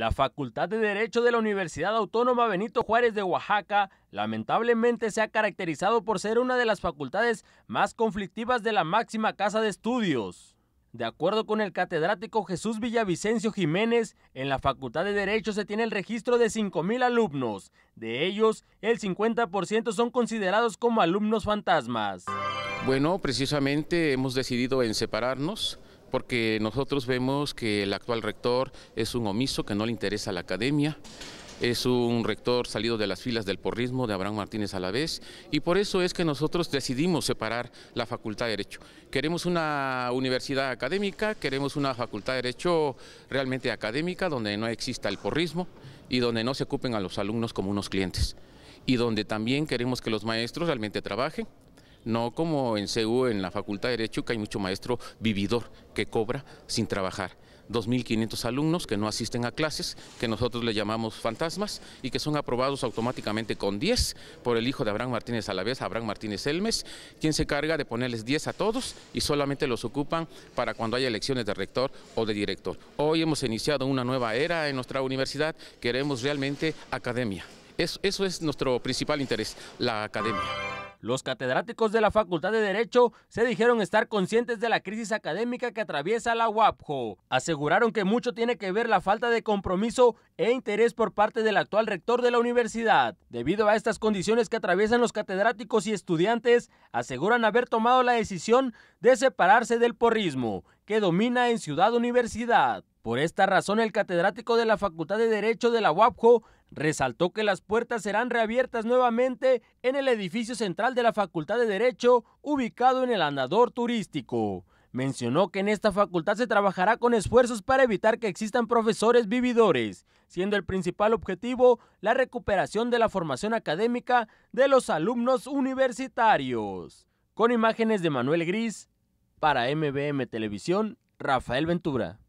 La Facultad de Derecho de la Universidad Autónoma Benito Juárez de Oaxaca lamentablemente se ha caracterizado por ser una de las facultades más conflictivas de la máxima casa de estudios. De acuerdo con el catedrático Jesús Villavicencio Jiménez, en la Facultad de Derecho se tiene el registro de 5.000 alumnos. De ellos, el 50% son considerados como alumnos fantasmas. Bueno, precisamente hemos decidido en separarnos porque nosotros vemos que el actual rector es un omiso que no le interesa la academia, es un rector salido de las filas del porrismo de Abraham Martínez vez, y por eso es que nosotros decidimos separar la Facultad de Derecho. Queremos una universidad académica, queremos una Facultad de Derecho realmente académica donde no exista el porrismo y donde no se ocupen a los alumnos como unos clientes y donde también queremos que los maestros realmente trabajen, no como en CEU, en la Facultad de Derecho, que hay mucho maestro vividor que cobra sin trabajar. 2.500 alumnos que no asisten a clases, que nosotros le llamamos fantasmas y que son aprobados automáticamente con 10 por el hijo de Abraham Martínez Alavés, Abraham Martínez Elmes, quien se carga de ponerles 10 a todos y solamente los ocupan para cuando haya elecciones de rector o de director. Hoy hemos iniciado una nueva era en nuestra universidad, queremos realmente academia. eso es nuestro principal interés, la academia. Los catedráticos de la Facultad de Derecho se dijeron estar conscientes de la crisis académica que atraviesa la UAPJO. Aseguraron que mucho tiene que ver la falta de compromiso e interés por parte del actual rector de la universidad. Debido a estas condiciones que atraviesan los catedráticos y estudiantes, aseguran haber tomado la decisión de separarse del porrismo que domina en Ciudad Universidad. Por esta razón, el catedrático de la Facultad de Derecho de la UAPJO resaltó que las puertas serán reabiertas nuevamente en el edificio central de la Facultad de Derecho, ubicado en el andador turístico. Mencionó que en esta facultad se trabajará con esfuerzos para evitar que existan profesores vividores, siendo el principal objetivo la recuperación de la formación académica de los alumnos universitarios. Con imágenes de Manuel Gris, para MBM Televisión, Rafael Ventura.